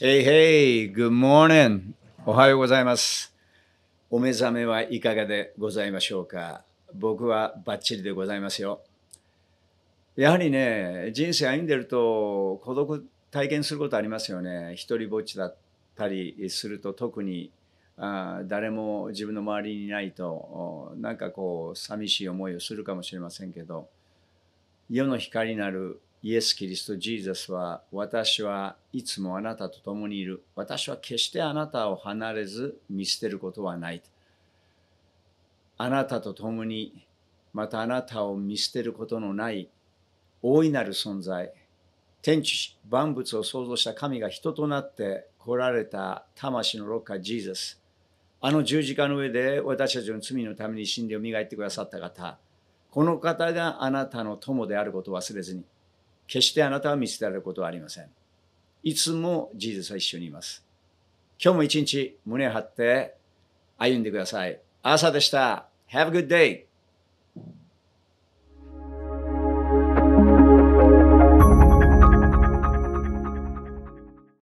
Hey, hey, good morning. おはようございます。お目覚めはいかがでございましょうか僕はバッチリでございますよ。やはりね、人生歩んでると孤独体験することありますよね。一人ぼっちだったりすると特にあ誰も自分の周りにいないとなんかこう寂しい思いをするかもしれませんけど世の光なるイエス・キリスト・ジーザスは、私はいつもあなたと共にいる。私は決してあなたを離れず見捨てることはない。あなたと共に、またあなたを見捨てることのない大いなる存在。天地万物を創造した神が人となって来られた魂のロッカージーザス。あの十字架の上で私たちの罪のために死んで蘇ってくださった方。この方があなたの友であることを忘れずに。決してあなたは見捨てられることはありません。いつもジーズは一緒にいます。今日も一日胸張って歩んでください。朝でした。Have a good day!